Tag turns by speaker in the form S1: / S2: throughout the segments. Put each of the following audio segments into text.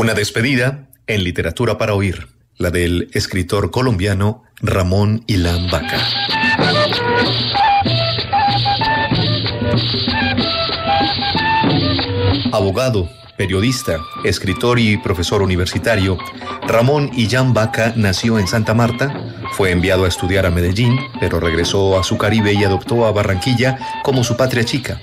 S1: Una despedida en literatura para oír, la del escritor colombiano Ramón Ilán Vaca. Abogado, periodista, escritor y profesor universitario, Ramón Ilán Vaca nació en Santa Marta, fue enviado a estudiar a Medellín, pero regresó a su Caribe y adoptó a Barranquilla como su patria chica.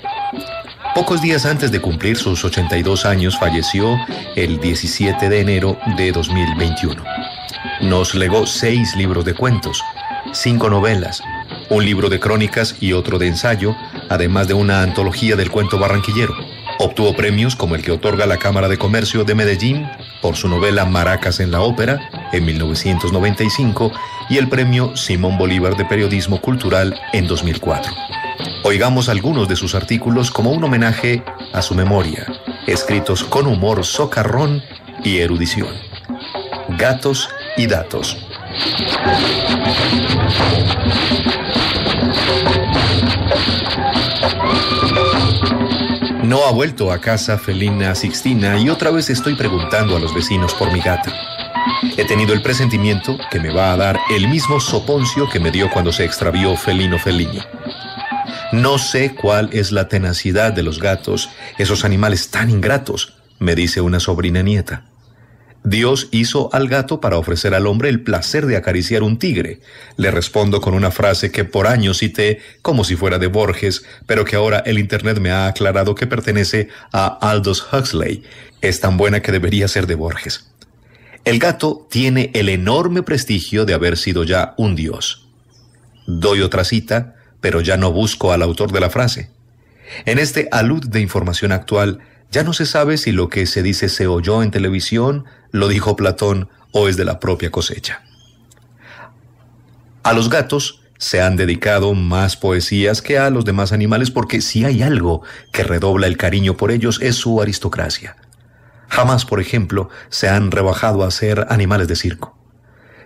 S1: Pocos días antes de cumplir sus 82 años falleció el 17 de enero de 2021. Nos legó seis libros de cuentos, cinco novelas, un libro de crónicas y otro de ensayo, además de una antología del cuento barranquillero. Obtuvo premios como el que otorga la Cámara de Comercio de Medellín por su novela Maracas en la Ópera en 1995 y el premio Simón Bolívar de Periodismo Cultural en 2004. Oigamos algunos de sus artículos como un homenaje a su memoria, escritos con humor socarrón y erudición. Gatos y datos. No ha vuelto a casa Felina Sixtina y otra vez estoy preguntando a los vecinos por mi gato. He tenido el presentimiento que me va a dar el mismo soponcio que me dio cuando se extravió Felino Feliño. No sé cuál es la tenacidad de los gatos, esos animales tan ingratos, me dice una sobrina nieta. Dios hizo al gato para ofrecer al hombre el placer de acariciar un tigre. Le respondo con una frase que por años cité como si fuera de Borges, pero que ahora el Internet me ha aclarado que pertenece a Aldous Huxley. Es tan buena que debería ser de Borges. El gato tiene el enorme prestigio de haber sido ya un dios. Doy otra cita pero ya no busco al autor de la frase. En este alud de información actual, ya no se sabe si lo que se dice se oyó en televisión, lo dijo Platón o es de la propia cosecha. A los gatos se han dedicado más poesías que a los demás animales porque si hay algo que redobla el cariño por ellos es su aristocracia. Jamás, por ejemplo, se han rebajado a ser animales de circo.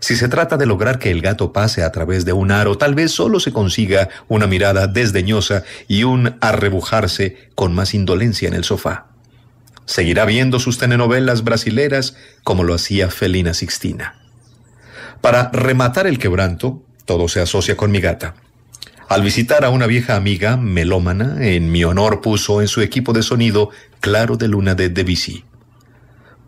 S1: Si se trata de lograr que el gato pase a través de un aro, tal vez solo se consiga una mirada desdeñosa y un arrebujarse con más indolencia en el sofá. Seguirá viendo sus telenovelas brasileras como lo hacía Felina Sixtina. Para rematar el quebranto, todo se asocia con mi gata. Al visitar a una vieja amiga, melómana, en mi honor puso en su equipo de sonido Claro de Luna de Debussy.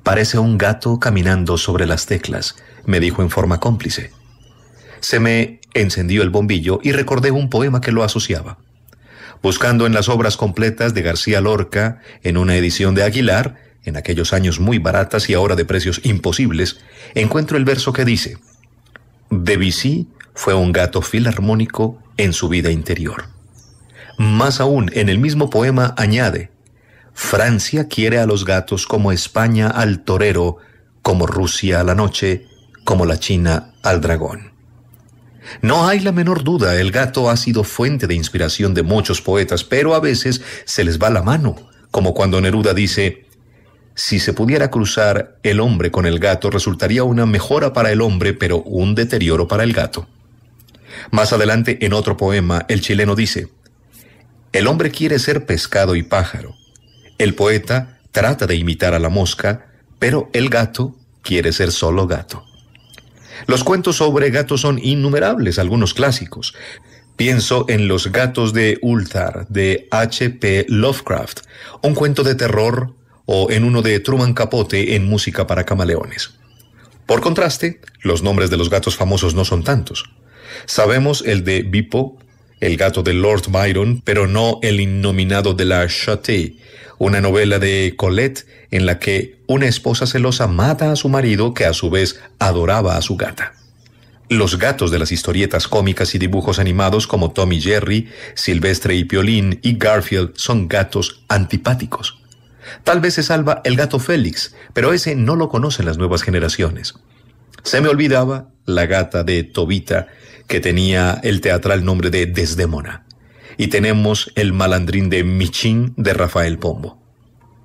S1: Parece un gato caminando sobre las teclas, me dijo en forma cómplice. Se me encendió el bombillo y recordé un poema que lo asociaba. Buscando en las obras completas de García Lorca, en una edición de Aguilar, en aquellos años muy baratas y ahora de precios imposibles, encuentro el verso que dice, Debussy fue un gato filarmónico en su vida interior. Más aún, en el mismo poema añade, Francia quiere a los gatos como España al torero, como Rusia a la noche, como la China al dragón. No hay la menor duda, el gato ha sido fuente de inspiración de muchos poetas, pero a veces se les va la mano, como cuando Neruda dice, si se pudiera cruzar el hombre con el gato resultaría una mejora para el hombre, pero un deterioro para el gato. Más adelante, en otro poema, el chileno dice, el hombre quiere ser pescado y pájaro, el poeta trata de imitar a la mosca, pero el gato quiere ser solo gato. Los cuentos sobre gatos son innumerables, algunos clásicos. Pienso en Los gatos de Ulthar de H.P. Lovecraft, un cuento de terror, o en uno de Truman Capote en Música para Camaleones. Por contraste, los nombres de los gatos famosos no son tantos. Sabemos el de Bipo, el gato de Lord Byron, pero no El innominado de la Chate, una novela de Colette en la que una esposa celosa mata a su marido que a su vez adoraba a su gata. Los gatos de las historietas cómicas y dibujos animados como Tommy Jerry, Silvestre y Piolín y Garfield son gatos antipáticos. Tal vez se salva el gato Félix, pero ese no lo conocen las nuevas generaciones. Se me olvidaba la gata de Tobita, que tenía el teatral nombre de Desdemona. Y tenemos el malandrín de Michín de Rafael Pombo.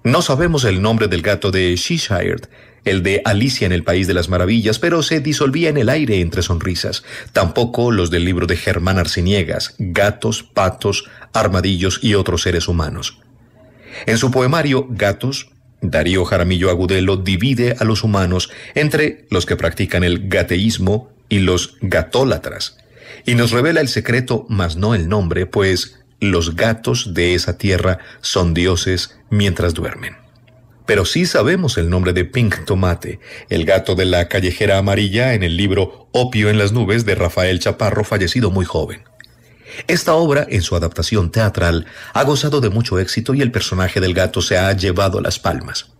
S1: No sabemos el nombre del gato de Cheshire, el de Alicia en el País de las Maravillas, pero se disolvía en el aire entre sonrisas. Tampoco los del libro de Germán Arciniegas, gatos, patos, armadillos y otros seres humanos. En su poemario Gatos, Darío Jaramillo Agudelo divide a los humanos entre los que practican el gateísmo, y los gatólatras, y nos revela el secreto, mas no el nombre, pues los gatos de esa tierra son dioses mientras duermen. Pero sí sabemos el nombre de Pink Tomate, el gato de la callejera amarilla en el libro Opio en las nubes de Rafael Chaparro, fallecido muy joven. Esta obra, en su adaptación teatral, ha gozado de mucho éxito y el personaje del gato se ha llevado las palmas.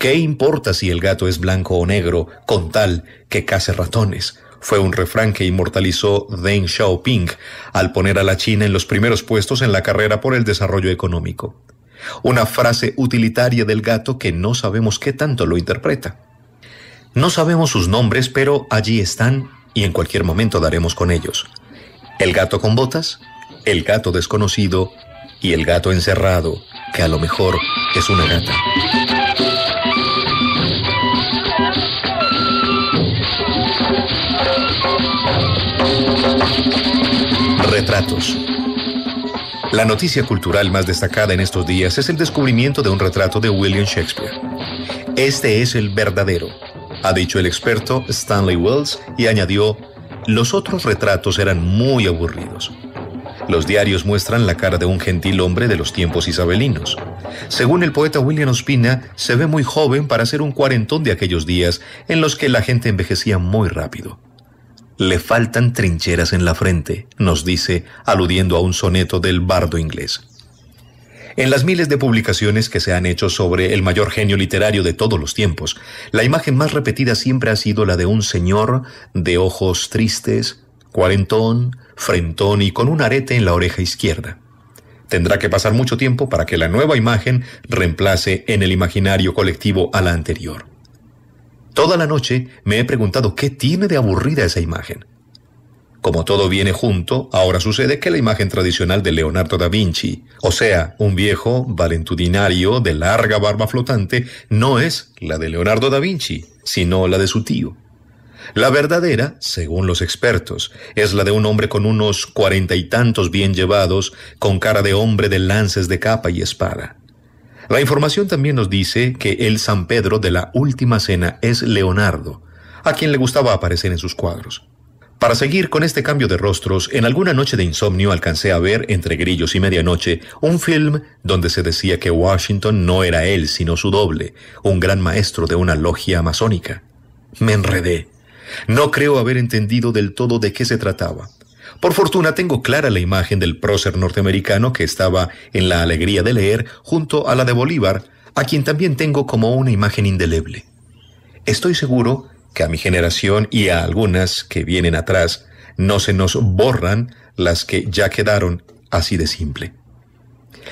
S1: ¿Qué importa si el gato es blanco o negro, con tal que case ratones? Fue un refrán que inmortalizó Deng Xiaoping al poner a la China en los primeros puestos en la carrera por el desarrollo económico. Una frase utilitaria del gato que no sabemos qué tanto lo interpreta. No sabemos sus nombres, pero allí están y en cualquier momento daremos con ellos. El gato con botas, el gato desconocido y el gato encerrado, que a lo mejor es una gata. retratos. La noticia cultural más destacada en estos días es el descubrimiento de un retrato de William Shakespeare. Este es el verdadero, ha dicho el experto Stanley Wells y añadió, los otros retratos eran muy aburridos. Los diarios muestran la cara de un gentil hombre de los tiempos isabelinos. Según el poeta William Ospina, se ve muy joven para ser un cuarentón de aquellos días en los que la gente envejecía muy rápido le faltan trincheras en la frente, nos dice, aludiendo a un soneto del bardo inglés. En las miles de publicaciones que se han hecho sobre el mayor genio literario de todos los tiempos, la imagen más repetida siempre ha sido la de un señor de ojos tristes, cuarentón, frentón y con un arete en la oreja izquierda. Tendrá que pasar mucho tiempo para que la nueva imagen reemplace en el imaginario colectivo a la anterior. Toda la noche me he preguntado qué tiene de aburrida esa imagen. Como todo viene junto, ahora sucede que la imagen tradicional de Leonardo da Vinci, o sea, un viejo valentudinario de larga barba flotante, no es la de Leonardo da Vinci, sino la de su tío. La verdadera, según los expertos, es la de un hombre con unos cuarenta y tantos bien llevados, con cara de hombre de lances de capa y espada. La información también nos dice que el San Pedro de la Última Cena es Leonardo, a quien le gustaba aparecer en sus cuadros. Para seguir con este cambio de rostros, en alguna noche de insomnio alcancé a ver, entre grillos y medianoche, un film donde se decía que Washington no era él, sino su doble, un gran maestro de una logia masónica. Me enredé. No creo haber entendido del todo de qué se trataba. Por fortuna tengo clara la imagen del prócer norteamericano que estaba en la alegría de leer junto a la de Bolívar, a quien también tengo como una imagen indeleble. Estoy seguro que a mi generación y a algunas que vienen atrás no se nos borran las que ya quedaron así de simple.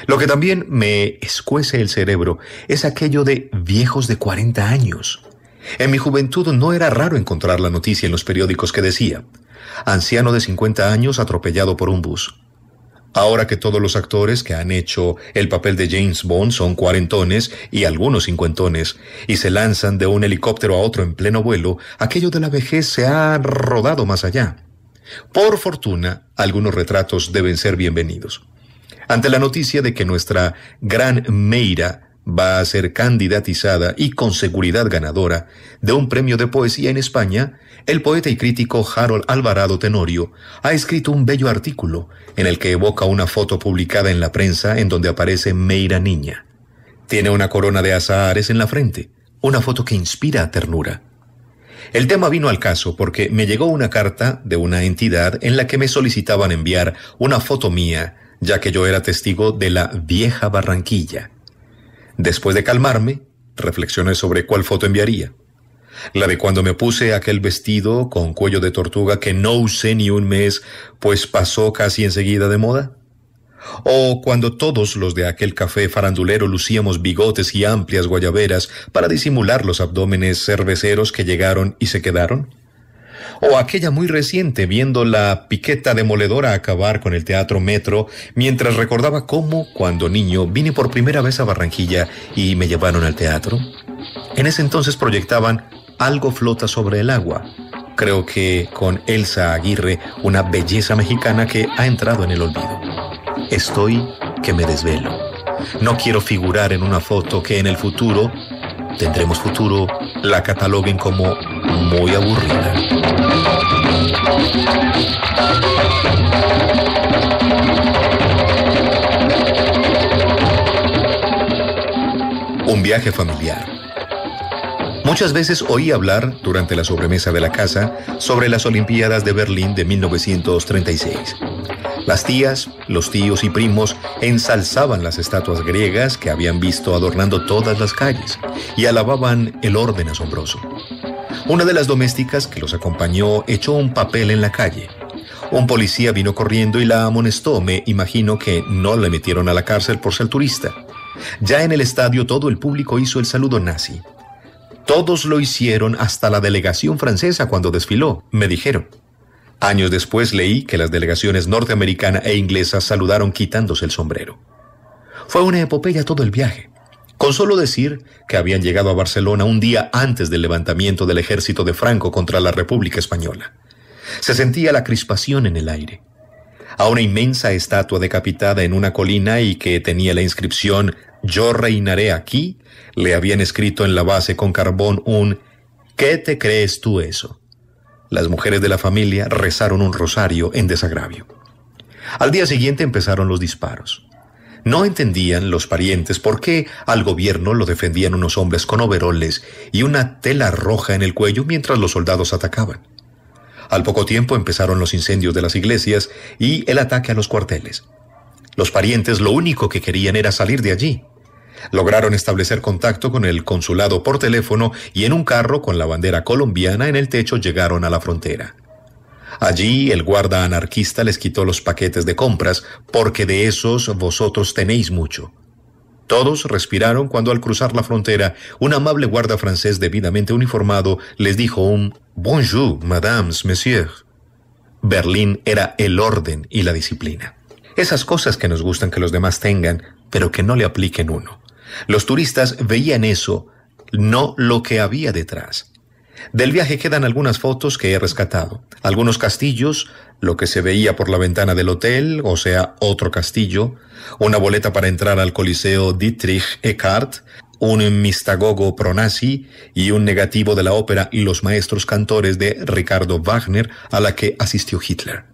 S1: Lo que también me escuece el cerebro es aquello de viejos de 40 años. En mi juventud no era raro encontrar la noticia en los periódicos que decía, anciano de 50 años atropellado por un bus. Ahora que todos los actores que han hecho el papel de James Bond son cuarentones y algunos cincuentones, y se lanzan de un helicóptero a otro en pleno vuelo, aquello de la vejez se ha rodado más allá. Por fortuna, algunos retratos deben ser bienvenidos. Ante la noticia de que nuestra gran Meira va a ser candidatizada y con seguridad ganadora de un premio de poesía en España, el poeta y crítico Harold Alvarado Tenorio ha escrito un bello artículo en el que evoca una foto publicada en la prensa en donde aparece Meira Niña. Tiene una corona de azahares en la frente, una foto que inspira ternura. El tema vino al caso porque me llegó una carta de una entidad en la que me solicitaban enviar una foto mía, ya que yo era testigo de la vieja Barranquilla. Después de calmarme, reflexioné sobre cuál foto enviaría. La de cuando me puse aquel vestido con cuello de tortuga que no usé ni un mes, pues pasó casi enseguida de moda. O cuando todos los de aquel café farandulero lucíamos bigotes y amplias guayaberas para disimular los abdómenes cerveceros que llegaron y se quedaron o aquella muy reciente viendo la piqueta demoledora acabar con el Teatro Metro, mientras recordaba cómo, cuando niño, vine por primera vez a Barranquilla y me llevaron al teatro. En ese entonces proyectaban Algo flota sobre el agua, creo que con Elsa Aguirre, una belleza mexicana que ha entrado en el olvido. Estoy que me desvelo. No quiero figurar en una foto que en el futuro Tendremos futuro la cataloguen como muy aburrida. Un viaje familiar. Muchas veces oí hablar durante la sobremesa de la casa sobre las Olimpiadas de Berlín de 1936. Las tías, los tíos y primos ensalzaban las estatuas griegas que habían visto adornando todas las calles y alababan el orden asombroso. Una de las domésticas que los acompañó echó un papel en la calle. Un policía vino corriendo y la amonestó. Me imagino que no le metieron a la cárcel por ser turista. Ya en el estadio todo el público hizo el saludo nazi. Todos lo hicieron hasta la delegación francesa cuando desfiló, me dijeron. Años después leí que las delegaciones norteamericana e inglesa saludaron quitándose el sombrero. Fue una epopeya todo el viaje. Con solo decir que habían llegado a Barcelona un día antes del levantamiento del ejército de Franco contra la República Española. Se sentía la crispación en el aire. A una inmensa estatua decapitada en una colina y que tenía la inscripción Yo reinaré aquí, le habían escrito en la base con carbón un ¿Qué te crees tú eso? Las mujeres de la familia rezaron un rosario en desagravio. Al día siguiente empezaron los disparos. No entendían los parientes por qué al gobierno lo defendían unos hombres con overoles y una tela roja en el cuello mientras los soldados atacaban. Al poco tiempo empezaron los incendios de las iglesias y el ataque a los cuarteles. Los parientes lo único que querían era salir de allí. Lograron establecer contacto con el consulado por teléfono y en un carro con la bandera colombiana en el techo llegaron a la frontera. Allí el guarda anarquista les quitó los paquetes de compras, porque de esos vosotros tenéis mucho. Todos respiraron cuando al cruzar la frontera un amable guarda francés debidamente uniformado les dijo un Bonjour, madames, messieurs. Berlín era el orden y la disciplina. Esas cosas que nos gustan que los demás tengan, pero que no le apliquen uno. Los turistas veían eso, no lo que había detrás. Del viaje quedan algunas fotos que he rescatado, algunos castillos, lo que se veía por la ventana del hotel, o sea, otro castillo, una boleta para entrar al Coliseo Dietrich Eckart, un mistagogo pronazi y un negativo de la ópera y los maestros cantores de Ricardo Wagner a la que asistió Hitler.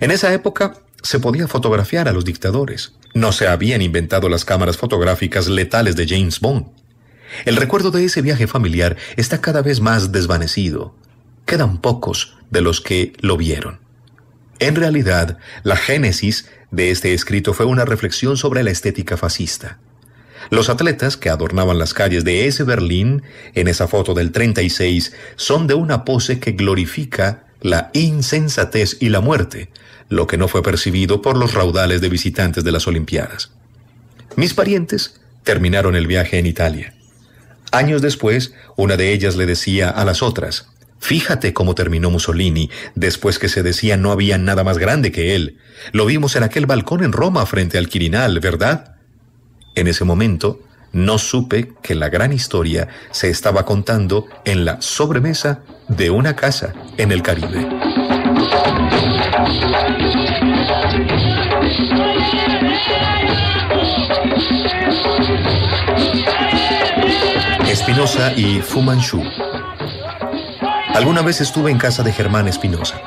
S1: En esa época, se podía fotografiar a los dictadores. No se habían inventado las cámaras fotográficas letales de James Bond. El recuerdo de ese viaje familiar está cada vez más desvanecido. Quedan pocos de los que lo vieron. En realidad, la génesis de este escrito fue una reflexión sobre la estética fascista. Los atletas que adornaban las calles de ese Berlín en esa foto del 36 son de una pose que glorifica la insensatez y la muerte, lo que no fue percibido por los raudales de visitantes de las Olimpiadas. Mis parientes terminaron el viaje en Italia. Años después, una de ellas le decía a las otras, Fíjate cómo terminó Mussolini, después que se decía no había nada más grande que él. Lo vimos en aquel balcón en Roma frente al Quirinal, ¿verdad? En ese momento, no supe que la gran historia se estaba contando en la sobremesa de una casa en el Caribe. Espinosa y Fu Manchu. Alguna vez estuve en casa de Germán Espinosa.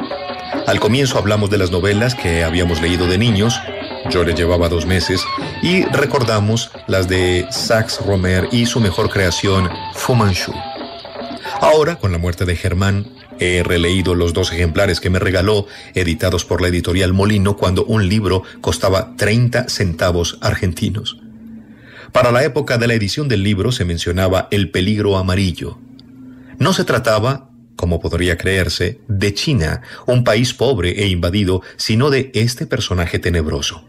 S1: Al comienzo hablamos de las novelas que habíamos leído de niños, yo le llevaba dos meses, y recordamos las de Sax Romer y su mejor creación, Fu Manchu. Ahora, con la muerte de Germán, He releído los dos ejemplares que me regaló, editados por la editorial Molino, cuando un libro costaba 30 centavos argentinos. Para la época de la edición del libro se mencionaba el peligro amarillo. No se trataba, como podría creerse, de China, un país pobre e invadido, sino de este personaje tenebroso.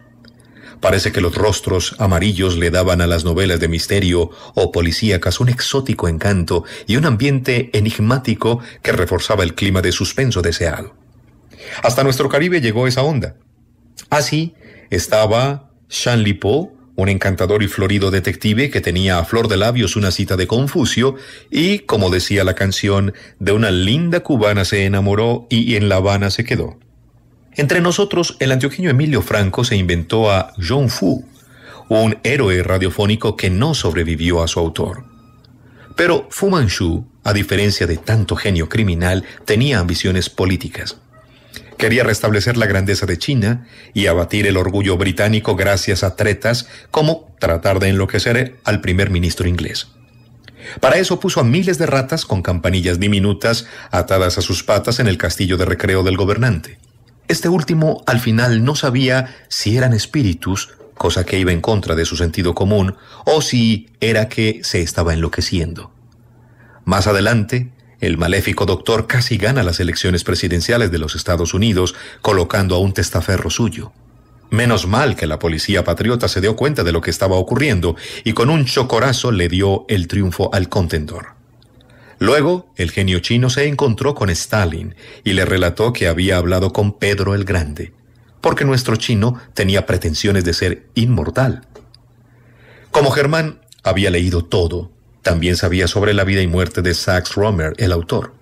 S1: Parece que los rostros amarillos le daban a las novelas de misterio o policíacas un exótico encanto y un ambiente enigmático que reforzaba el clima de suspenso deseado. Hasta nuestro Caribe llegó esa onda. Así estaba Shanli Po, un encantador y florido detective que tenía a flor de labios una cita de Confucio y, como decía la canción, de una linda cubana se enamoró y en La Habana se quedó. Entre nosotros, el antioqueño Emilio Franco se inventó a John Fu, un héroe radiofónico que no sobrevivió a su autor. Pero Fu Manchu, a diferencia de tanto genio criminal, tenía ambiciones políticas. Quería restablecer la grandeza de China y abatir el orgullo británico gracias a tretas como tratar de enloquecer al primer ministro inglés. Para eso puso a miles de ratas con campanillas diminutas atadas a sus patas en el castillo de recreo del gobernante. Este último al final no sabía si eran espíritus, cosa que iba en contra de su sentido común, o si era que se estaba enloqueciendo. Más adelante, el maléfico doctor casi gana las elecciones presidenciales de los Estados Unidos colocando a un testaferro suyo. Menos mal que la policía patriota se dio cuenta de lo que estaba ocurriendo y con un chocorazo le dio el triunfo al contendor. Luego, el genio chino se encontró con Stalin y le relató que había hablado con Pedro el Grande, porque nuestro chino tenía pretensiones de ser inmortal. Como Germán había leído todo, también sabía sobre la vida y muerte de Sax Romer, el autor.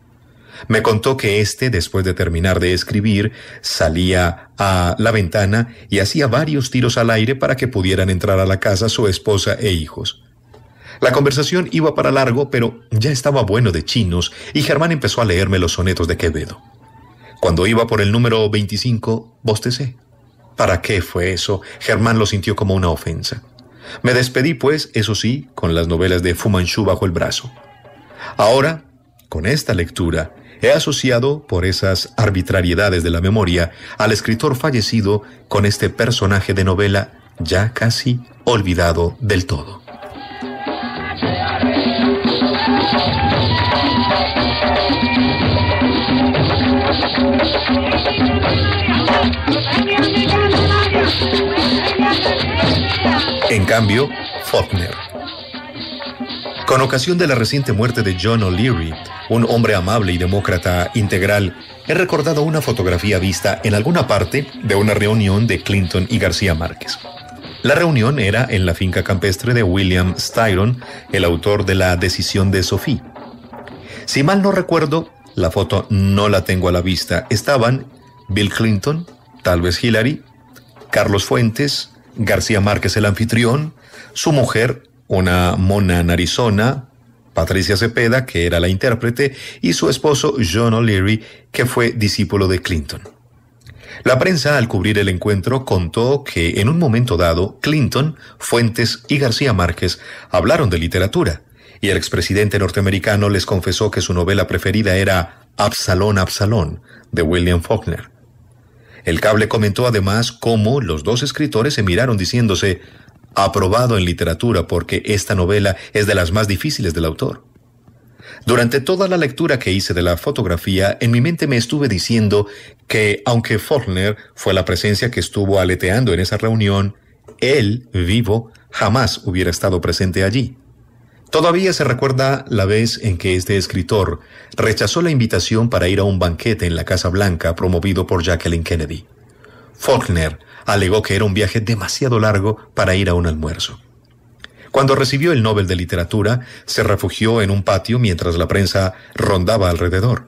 S1: Me contó que éste, después de terminar de escribir, salía a la ventana y hacía varios tiros al aire para que pudieran entrar a la casa su esposa e hijos. La conversación iba para largo, pero ya estaba bueno de chinos y Germán empezó a leerme los sonetos de Quevedo. Cuando iba por el número 25, bostecé. ¿Para qué fue eso? Germán lo sintió como una ofensa. Me despedí, pues, eso sí, con las novelas de Fumanchu bajo el brazo. Ahora, con esta lectura, he asociado, por esas arbitrariedades de la memoria, al escritor fallecido con este personaje de novela ya casi olvidado del todo. En cambio, Faulkner. Con ocasión de la reciente muerte de John O'Leary, un hombre amable y demócrata integral, he recordado una fotografía vista en alguna parte de una reunión de Clinton y García Márquez. La reunión era en la finca campestre de William Styron, el autor de La decisión de Sophie. Si mal no recuerdo, la foto no la tengo a la vista, estaban Bill Clinton, tal vez Hillary, Carlos Fuentes, García Márquez el anfitrión, su mujer, una mona narizona, Patricia Cepeda, que era la intérprete, y su esposo John O'Leary, que fue discípulo de Clinton. La prensa, al cubrir el encuentro, contó que en un momento dado, Clinton, Fuentes y García Márquez hablaron de literatura, y el expresidente norteamericano les confesó que su novela preferida era Absalón, Absalón, de William Faulkner. El cable comentó además cómo los dos escritores se miraron diciéndose, aprobado en literatura porque esta novela es de las más difíciles del autor. Durante toda la lectura que hice de la fotografía, en mi mente me estuve diciendo que, aunque Faulkner fue la presencia que estuvo aleteando en esa reunión, él, vivo, jamás hubiera estado presente allí. Todavía se recuerda la vez en que este escritor rechazó la invitación para ir a un banquete en la Casa Blanca promovido por Jacqueline Kennedy. Faulkner alegó que era un viaje demasiado largo para ir a un almuerzo. Cuando recibió el Nobel de Literatura, se refugió en un patio mientras la prensa rondaba alrededor.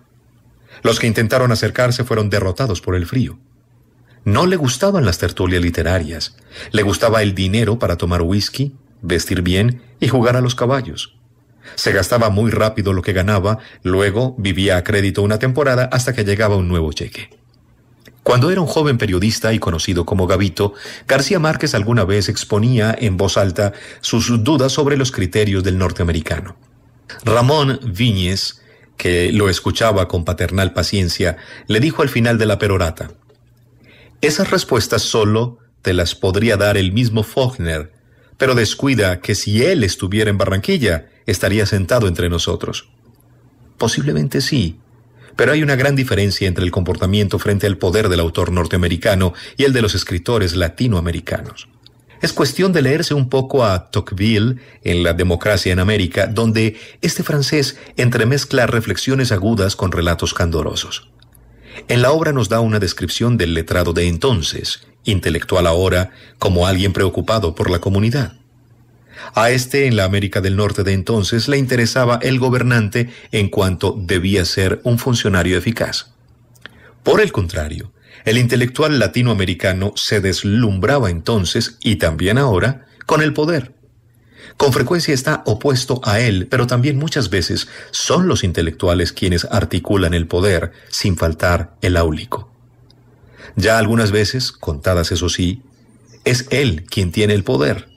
S1: Los que intentaron acercarse fueron derrotados por el frío. No le gustaban las tertulias literarias, le gustaba el dinero para tomar whisky, vestir bien y jugar a los caballos. Se gastaba muy rápido lo que ganaba, luego vivía a crédito una temporada hasta que llegaba un nuevo cheque. Cuando era un joven periodista y conocido como Gavito, García Márquez alguna vez exponía en voz alta sus dudas sobre los criterios del norteamericano. Ramón Viñez, que lo escuchaba con paternal paciencia, le dijo al final de la perorata, Esas respuestas solo te las podría dar el mismo Faulkner, pero descuida que si él estuviera en Barranquilla, estaría sentado entre nosotros. Posiblemente sí, pero hay una gran diferencia entre el comportamiento frente al poder del autor norteamericano y el de los escritores latinoamericanos. Es cuestión de leerse un poco a Tocqueville en La democracia en América, donde este francés entremezcla reflexiones agudas con relatos candorosos. En la obra nos da una descripción del letrado de entonces, intelectual ahora, como alguien preocupado por la comunidad. A este en la América del Norte de entonces le interesaba el gobernante en cuanto debía ser un funcionario eficaz. Por el contrario, el intelectual latinoamericano se deslumbraba entonces y también ahora con el poder con frecuencia está opuesto a él, pero también muchas veces son los intelectuales quienes articulan el poder, sin faltar el áulico. Ya algunas veces, contadas eso sí, es él quien tiene el poder.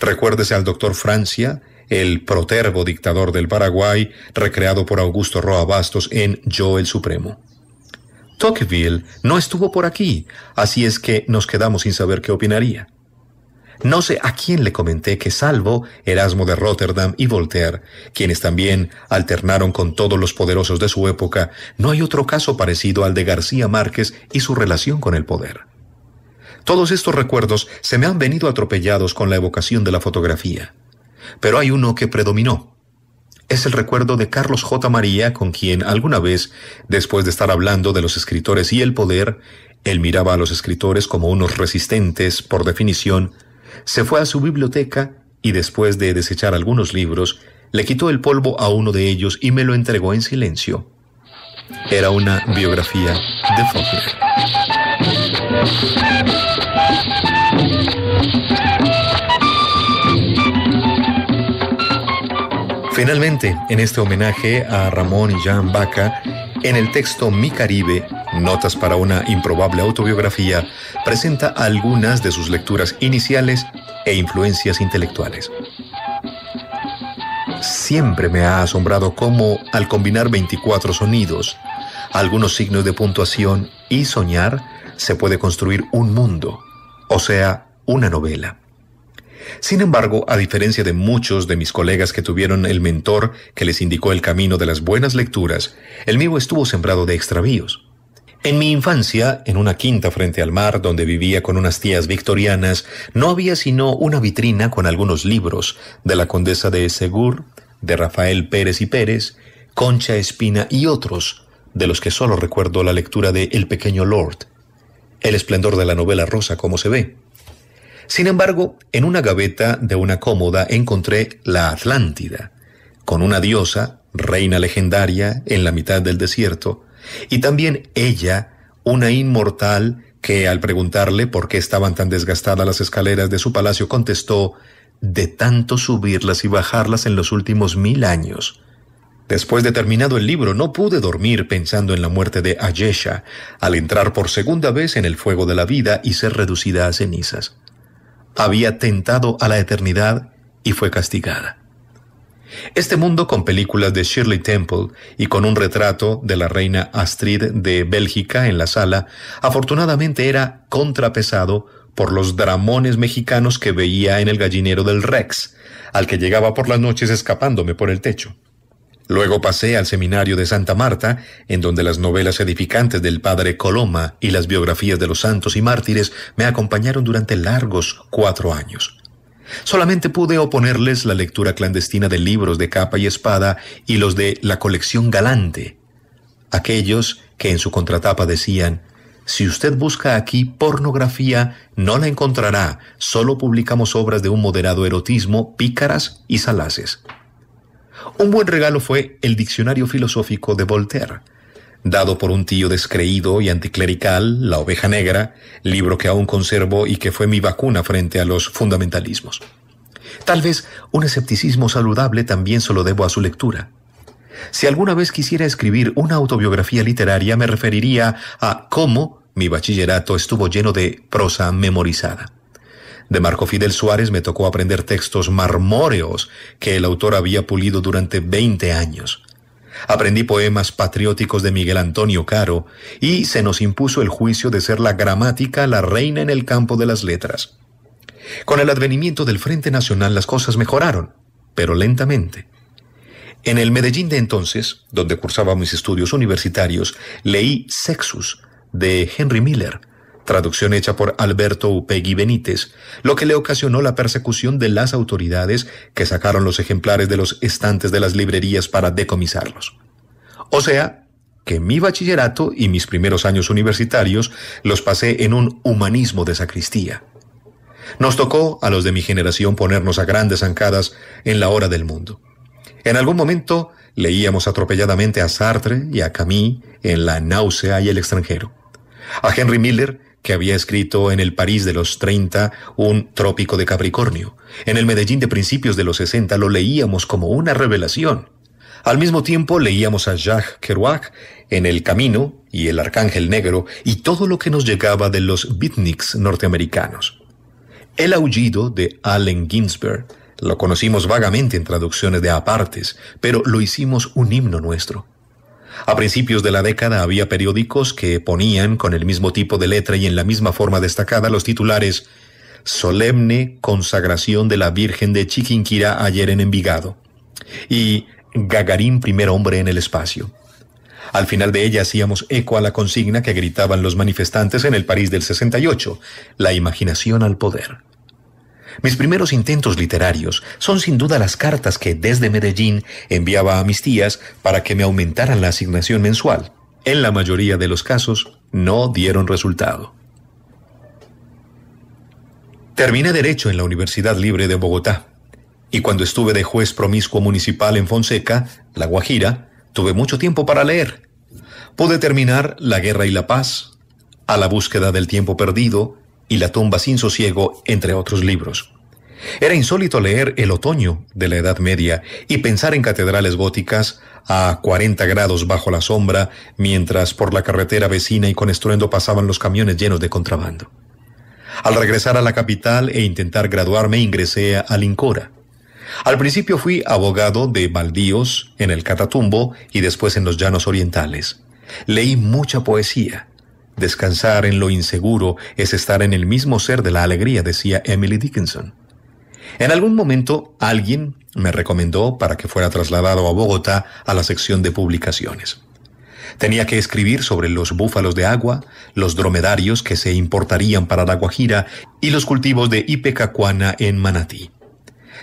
S1: Recuérdese al doctor Francia, el protervo dictador del Paraguay, recreado por Augusto Roa Bastos en Yo el Supremo. Tocqueville no estuvo por aquí, así es que nos quedamos sin saber qué opinaría. No sé a quién le comenté que salvo Erasmo de Rotterdam y Voltaire, quienes también alternaron con todos los poderosos de su época, no hay otro caso parecido al de García Márquez y su relación con el poder. Todos estos recuerdos se me han venido atropellados con la evocación de la fotografía. Pero hay uno que predominó. Es el recuerdo de Carlos J. María, con quien alguna vez, después de estar hablando de los escritores y el poder, él miraba a los escritores como unos resistentes, por definición, se fue a su biblioteca y después de desechar algunos libros, le quitó el polvo a uno de ellos y me lo entregó en silencio. Era una biografía de Faulkner. Finalmente, en este homenaje a Ramón y Jean Baca, en el texto Mi Caribe, Notas para una improbable autobiografía, presenta algunas de sus lecturas iniciales e influencias intelectuales. Siempre me ha asombrado cómo, al combinar 24 sonidos, algunos signos de puntuación y soñar, se puede construir un mundo, o sea, una novela. Sin embargo, a diferencia de muchos de mis colegas que tuvieron el mentor que les indicó el camino de las buenas lecturas, el mío estuvo sembrado de extravíos. En mi infancia, en una quinta frente al mar donde vivía con unas tías victorianas, no había sino una vitrina con algunos libros de la condesa de Segur, de Rafael Pérez y Pérez, Concha Espina y otros, de los que solo recuerdo la lectura de El pequeño Lord, el esplendor de la novela rosa como se ve. Sin embargo, en una gaveta de una cómoda encontré La Atlántida, con una diosa, reina legendaria, en la mitad del desierto, y también ella, una inmortal, que al preguntarle por qué estaban tan desgastadas las escaleras de su palacio, contestó, de tanto subirlas y bajarlas en los últimos mil años. Después de terminado el libro, no pude dormir pensando en la muerte de Ayesha, al entrar por segunda vez en el fuego de la vida y ser reducida a cenizas. Había tentado a la eternidad y fue castigada. Este mundo con películas de Shirley Temple y con un retrato de la reina Astrid de Bélgica en la sala, afortunadamente era contrapesado por los dramones mexicanos que veía en el gallinero del Rex, al que llegaba por las noches escapándome por el techo. Luego pasé al seminario de Santa Marta, en donde las novelas edificantes del padre Coloma y las biografías de los santos y mártires me acompañaron durante largos cuatro años. Solamente pude oponerles la lectura clandestina de libros de capa y espada y los de la colección galante, aquellos que en su contratapa decían, si usted busca aquí pornografía, no la encontrará, solo publicamos obras de un moderado erotismo, pícaras y salaces. Un buen regalo fue el Diccionario Filosófico de Voltaire, dado por un tío descreído y anticlerical, La oveja negra, libro que aún conservo y que fue mi vacuna frente a los fundamentalismos. Tal vez un escepticismo saludable también se lo debo a su lectura. Si alguna vez quisiera escribir una autobiografía literaria me referiría a cómo mi bachillerato estuvo lleno de prosa memorizada. De Marco Fidel Suárez me tocó aprender textos marmóreos que el autor había pulido durante 20 años. Aprendí poemas patrióticos de Miguel Antonio Caro y se nos impuso el juicio de ser la gramática la reina en el campo de las letras. Con el advenimiento del Frente Nacional las cosas mejoraron, pero lentamente. En el Medellín de entonces, donde cursaba mis estudios universitarios, leí Sexus de Henry Miller, traducción hecha por Alberto Upegui Benítez, lo que le ocasionó la persecución de las autoridades que sacaron los ejemplares de los estantes de las librerías para decomisarlos. O sea, que mi bachillerato y mis primeros años universitarios los pasé en un humanismo de sacristía. Nos tocó a los de mi generación ponernos a grandes zancadas en la hora del mundo. En algún momento leíamos atropelladamente a Sartre y a Camus en La náusea y el extranjero, a Henry Miller que había escrito en el París de los 30 un Trópico de Capricornio. En el Medellín de principios de los 60 lo leíamos como una revelación. Al mismo tiempo leíamos a Jacques Kerouac en El Camino y El Arcángel Negro y todo lo que nos llegaba de los beatniks norteamericanos. El aullido de Allen Ginsberg lo conocimos vagamente en traducciones de apartes, pero lo hicimos un himno nuestro. A principios de la década había periódicos que ponían con el mismo tipo de letra y en la misma forma destacada los titulares Solemne consagración de la Virgen de Chiquinquirá ayer en Envigado y Gagarín primer hombre en el espacio. Al final de ella hacíamos eco a la consigna que gritaban los manifestantes en el París del 68, la imaginación al poder. Mis primeros intentos literarios son sin duda las cartas que desde Medellín enviaba a mis tías para que me aumentaran la asignación mensual. En la mayoría de los casos no dieron resultado. Terminé derecho en la Universidad Libre de Bogotá y cuando estuve de juez promiscuo municipal en Fonseca, La Guajira, tuve mucho tiempo para leer. Pude terminar La Guerra y la Paz, A la búsqueda del tiempo perdido, y La tumba sin sosiego, entre otros libros. Era insólito leer El otoño de la Edad Media y pensar en catedrales góticas a 40 grados bajo la sombra mientras por la carretera vecina y con estruendo pasaban los camiones llenos de contrabando. Al regresar a la capital e intentar graduarme ingresé a Lincora. Al principio fui abogado de baldíos en el Catatumbo y después en los Llanos Orientales. Leí mucha poesía Descansar en lo inseguro es estar en el mismo ser de la alegría, decía Emily Dickinson. En algún momento alguien me recomendó para que fuera trasladado a Bogotá a la sección de publicaciones. Tenía que escribir sobre los búfalos de agua, los dromedarios que se importarían para la Guajira y los cultivos de Ipecacuana en Manatí.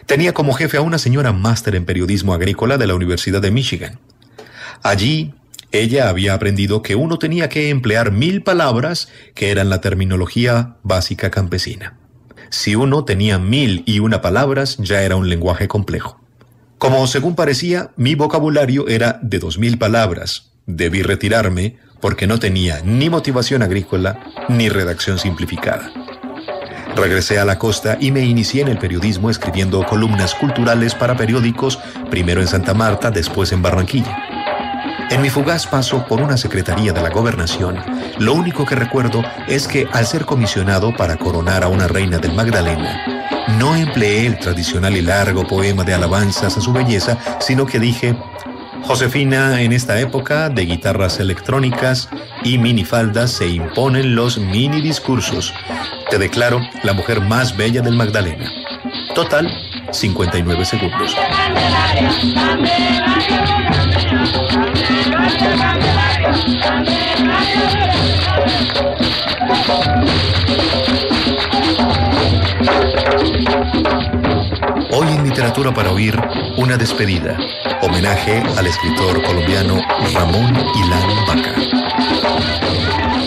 S1: Tenía como jefe a una señora máster en periodismo agrícola de la Universidad de Michigan. Allí ella había aprendido que uno tenía que emplear mil palabras que eran la terminología básica campesina. Si uno tenía mil y una palabras, ya era un lenguaje complejo. Como según parecía, mi vocabulario era de dos mil palabras. Debí retirarme porque no tenía ni motivación agrícola ni redacción simplificada. Regresé a la costa y me inicié en el periodismo escribiendo columnas culturales para periódicos, primero en Santa Marta, después en Barranquilla. En mi fugaz paso por una secretaría de la gobernación, lo único que recuerdo es que al ser comisionado para coronar a una reina del Magdalena, no empleé el tradicional y largo poema de alabanzas a su belleza, sino que dije, Josefina en esta época de guitarras electrónicas y minifaldas se imponen los mini discursos. Te declaro la mujer más bella del Magdalena. Total, 59 segundos. Hoy en Literatura para Oír, una despedida. Homenaje al escritor colombiano Ramón Ilán Vaca.